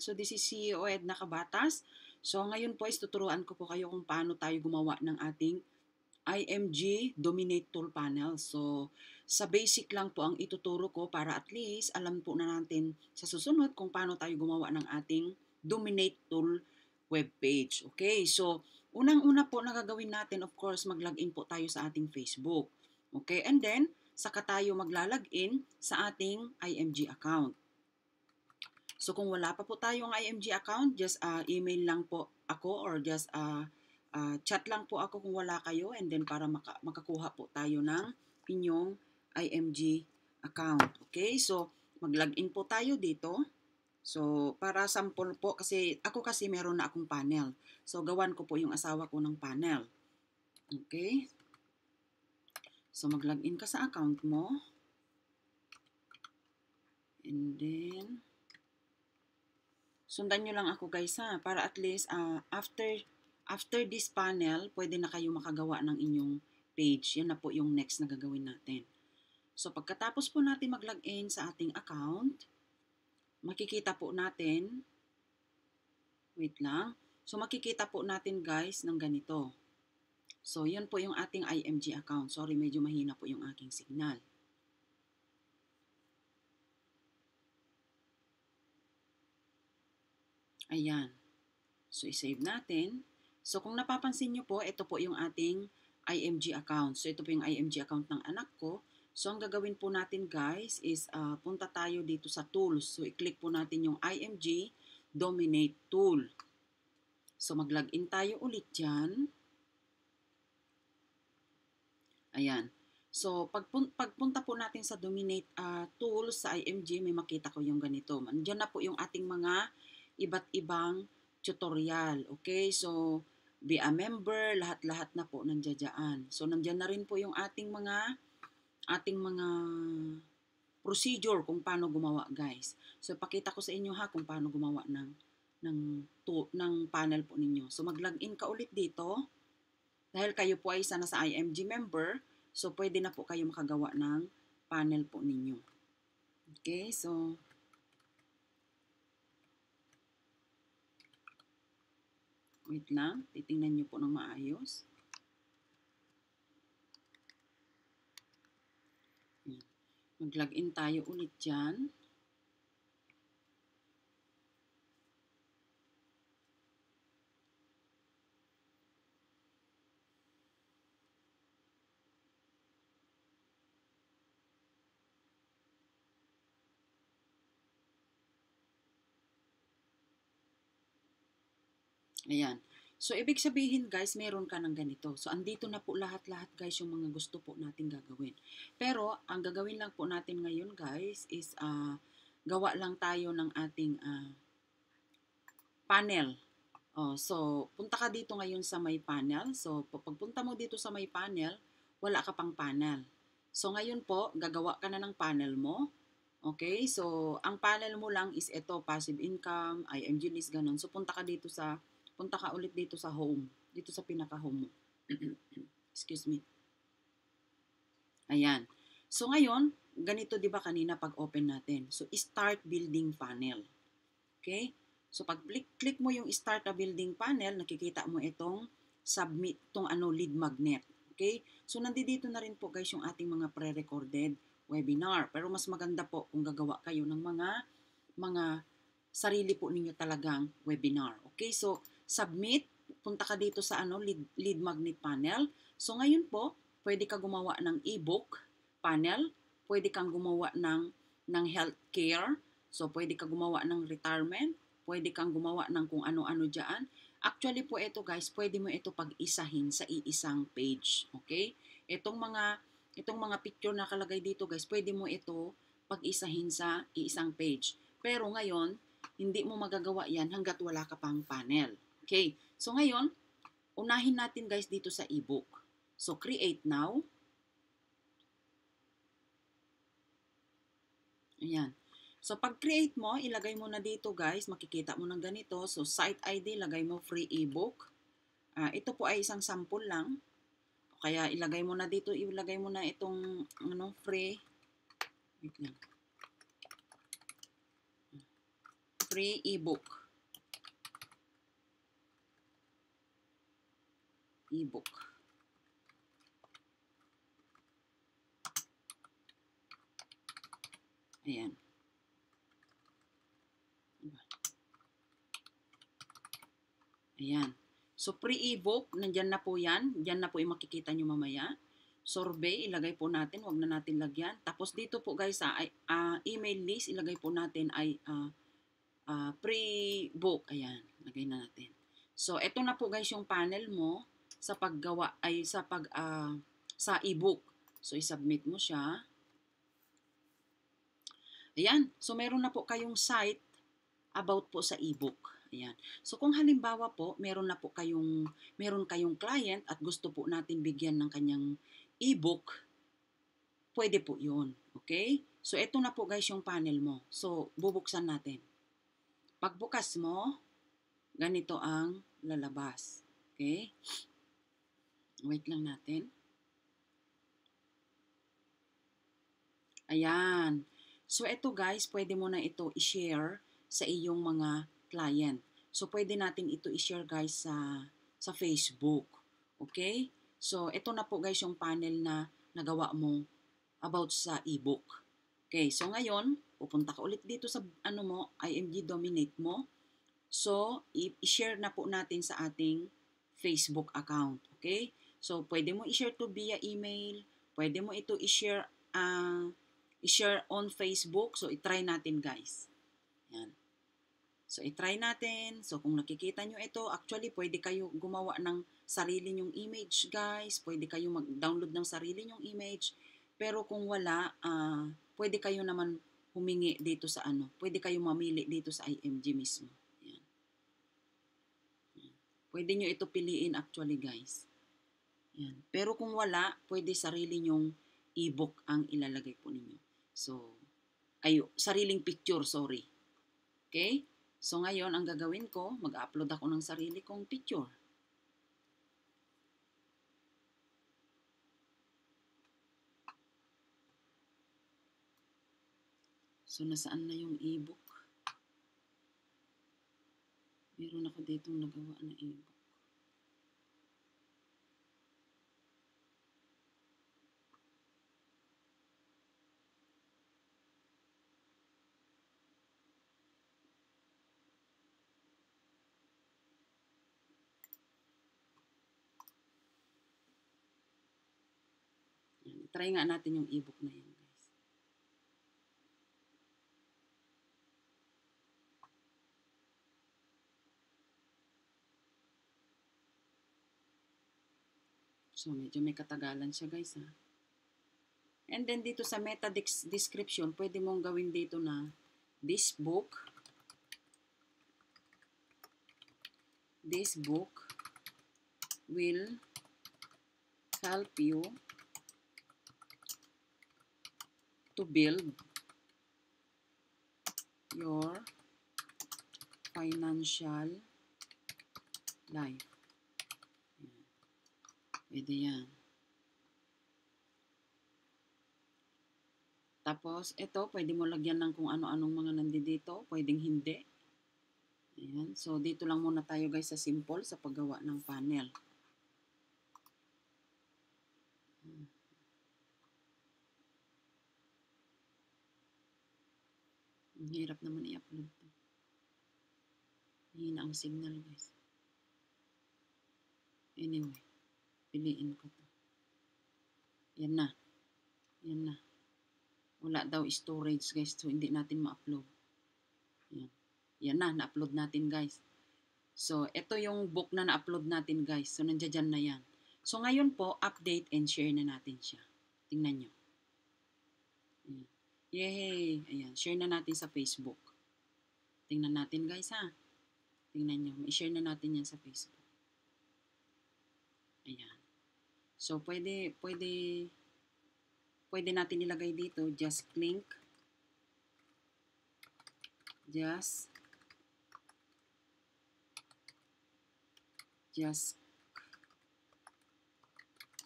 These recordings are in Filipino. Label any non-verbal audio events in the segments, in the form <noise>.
So this is CEO Edna Kabatas. So ngayon po is tuturuan ko po kayo kung paano tayo gumawa ng ating IMG Dominate Tool Panel. So sa basic lang po ang ituturo ko para at least alam po na natin sa susunod kung paano tayo gumawa ng ating Dominate Tool webpage. Okay, so unang-una po na gagawin natin of course mag-login po tayo sa ating Facebook. Okay, and then saka tayo maglalagin sa ating IMG account. So kung wala pa po tayong IMG account, just uh, email lang po ako or just uh, uh, chat lang po ako kung wala kayo and then para maka makakuha po tayo ng inyong IMG account. Okay, so mag-login po tayo dito. So, para sample po, kasi ako kasi meron na akong panel. So, gawan ko po yung asawa ko ng panel. Okay. So, mag-login ka sa account mo. And then, Sundan nyo lang ako guys ha, para at least uh, after, after this panel, pwede na kayo makagawa ng inyong page. Yan na po yung next na gagawin natin. So pagkatapos po natin mag-login sa ating account, makikita po natin, wait lang, so makikita po natin guys ng ganito. So yun po yung ating IMG account. Sorry, medyo mahina po yung aking signal. Ayan. So, isave natin. So, kung napapansin nyo po, ito po yung ating IMG account. So, ito po yung IMG account ng anak ko. So, ang gagawin po natin guys is uh, punta tayo dito sa tools. So, i-click po natin yung IMG Dominate Tool. So, mag-login tayo ulit dyan. Ayan. So, pagpun pagpunta po natin sa Dominate uh, ah, Tools sa IMG, may makita ko yung ganito. Andiyan na po yung ating mga iba't ibang tutorial. Okay, so be a member, lahat-lahat na po nandiyan. So nandiyan na rin po yung ating mga ating mga procedure kung paano gumawa, guys. So pakita ko sa inyo ha kung paano gumawa ng ng to, ng panel po ninyo. So mag-login ka ulit dito. Dahil kayo po ay sana sa IMG member, so pwede na po kayo makagawa ng panel po ninyo. Okay, so Wait lang, titingnan nyo po ng maayos. Mag-login tayo ulit dyan. Ayan. So, ibig sabihin guys, meron ka ng ganito. So, andito na po lahat-lahat guys yung mga gusto po natin gagawin. Pero, ang gagawin lang po natin ngayon guys is uh, gawa lang tayo ng ating uh, panel. Oh, so, punta ka dito ngayon sa may panel. So, pagpunta mo dito sa may panel, wala ka pang panel. So, ngayon po, gagawa ka na ng panel mo. Okay? So, ang panel mo lang is ito, passive income, IMG list, ganun. So, punta ka dito sa punta ka ulit dito sa home, dito sa pinaka-home mo. <clears throat> Excuse me. Ayan. So ngayon, ganito 'di ba kanina pag open natin. So start building panel. Okay? So pag click, click mo yung start a building panel, nakikita mo itong submit tong ano lead magnet. Okay? So nandito na rin po guys yung ating mga pre-recorded webinar. Pero mas maganda po kung gagawa kayo ng mga mga sarili po ninyo talagang webinar. Okay? So submit, punta ka dito sa ano, lead, lead magnet panel. So ngayon po, pwede ka gumawa ng ebook panel, pwede kang gumawa ng, ng healthcare, so pwede ka gumawa ng retirement, pwede kang gumawa ng kung ano-ano diyan. Actually po ito guys, pwede mo ito pag-isahin sa iisang page. Okay? Itong mga, itong mga picture na kalagay dito guys, pwede mo ito pag-isahin sa iisang page. Pero ngayon, hindi mo magagawa yan hanggat wala ka pang panel. Okay, so ngayon, unahin natin guys dito sa ebook. So create now. Ayan. So pag-create mo, ilagay mo na dito guys, makikita mo ng ganito. So site ID, lagay mo free ebook. Uh, ito po ay isang sample lang. kaya ilagay mo na dito, ilagay mo na itong ano, free. Wait Free ebook. ebook. Ayan. Ayan. So, pre-ebook, nandyan na po yan. Diyan na po yung makikita nyo mamaya. Sorbet, ilagay po natin. Huwag na natin lagyan. Tapos dito po guys, sa uh, ah, email list, ilagay po natin ay uh, uh, pre-book. Ayan, lagay na natin. So, eto na po guys yung panel mo sa paggawa ay sa pag uh, sa ebook. So i-submit mo siya. Ayan, so meron na po kayong site about po sa ebook. Ayan. So kung halimbawa po, meron na po kayong meron kayong client at gusto po natin bigyan ng kanyang ebook, pwede po 'yon. Okay? So ito na po guys yung panel mo. So bubuksan natin. Pagbukas mo, ganito ang lalabas. Okay? Wait lang natin. Ayan. So, ito guys, pwede mo na ito i-share sa iyong mga client. So, pwede natin ito i-share guys sa, sa Facebook. Okay? So, ito na po guys yung panel na nagawa mo about sa ebook. Okay, so ngayon, pupunta ka ulit dito sa ano mo, IMG Dominate mo. So, i-share na po natin sa ating Facebook account. Okay? So, pwede mo i-share to via email, pwede mo ito i-share uh, i-share on Facebook. So, i-try natin guys. Yan. So, i-try natin. So, kung nakikita nyo ito, actually, pwede kayo gumawa ng sarili nyong image, guys. Pwede kayo mag-download ng sarili nyong image. Pero kung wala, uh, pwede kayo naman humingi dito sa ano. Pwede kayo mamili dito sa IMG mismo. Yan. Pwede nyo ito piliin actually, guys. Yan. Pero kung wala, pwede sarili nyong ebook ang ilalagay po ninyo. So, ayo, sariling picture, sorry. Okay? So, ngayon, ang gagawin ko, mag-upload ako ng sarili kong picture. So, nasaan na yung ebook? Meron ako ditong nagawa na ebook. try nga natin yung ebook na yun. Guys. So, medyo may katagalan siya guys ha. And then dito sa meta description, pwede mong gawin dito na this book this book will help you to build your financial life. Pwede yan. Tapos, ito, pwede mo lagyan ng kung ano-anong mga nandito. Pwedeng hindi. Ayan. So, dito lang muna tayo guys sa simple sa paggawa ng panel. Hmm. Ang hirap naman i-upload to. Hina ang signal guys. Anyway, piliin ko to. Yan na. Yan na. Wala daw storage guys so hindi natin ma-upload. Yan. Yan na, na-upload natin guys. So, ito yung book na na-upload natin guys. So, nandiyan na yan. So, ngayon po, update and share na natin siya. Tingnan nyo. Yay! Ayan, share na natin sa Facebook. Tingnan natin guys ha. Tingnan nyo, i-share na natin yan sa Facebook. Ayan. So, pwede, pwede, pwede natin ilagay dito, just link. Just, just,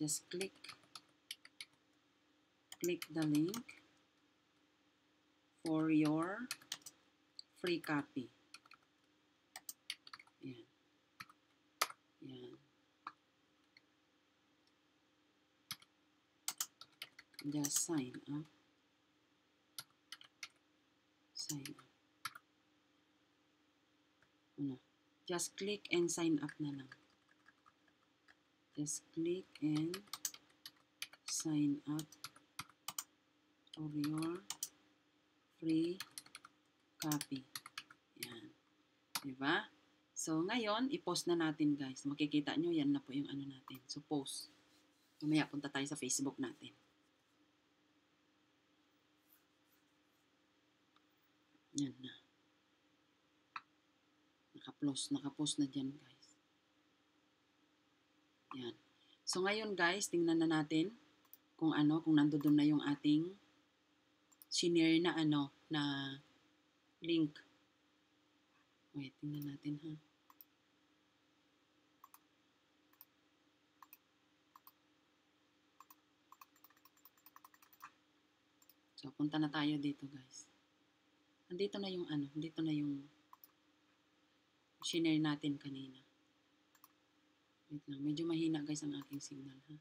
just click, click the link. for your free copy. yeah, yeah, Just sign up. Sign up. Ano? Just click and sign up na lang. Just click and sign up for your free copy. Yan. Diba? So, ngayon, i-post na natin, guys. Makikita nyo, yan na po yung ano natin. So, post. Mamaya, punta tayo sa Facebook natin. Yan na. Nakapost, nakapost na dyan, guys. Yan. So, ngayon, guys, tingnan na natin kung ano, kung nandoon na yung ating senior na ano, na link. Wait, tingnan natin ha. So, punta na tayo dito guys. Andito na yung ano, andito na yung senior natin kanina. Wait lang, medyo mahina guys ang aking signal ha.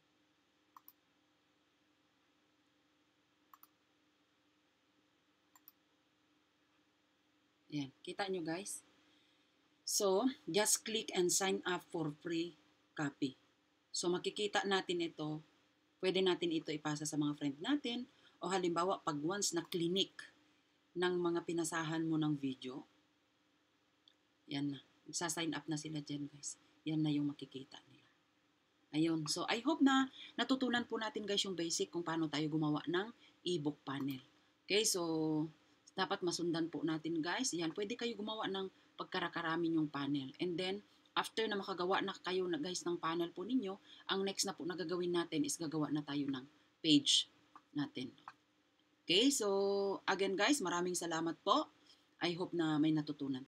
Yan. kita nyo guys. So, just click and sign up for free copy. So, makikita natin ito. Pwede natin ito ipasa sa mga friend natin. O halimbawa, pag once na clinic ng mga pinasahan mo ng video, yan na. Magsa-sign up na sila dyan guys. Yan na yung makikita nila. Ayun. So, I hope na natutunan po natin guys yung basic kung paano tayo gumawa ng ebook panel. Okay, so dapat masundan po natin guys. Yan, pwede kayo gumawa ng pagkarakarami yung panel. And then, after na makagawa na kayo na guys ng panel po ninyo, ang next na po na gagawin natin is gagawa na tayo ng page natin. Okay, so again guys, maraming salamat po. I hope na may natutunan.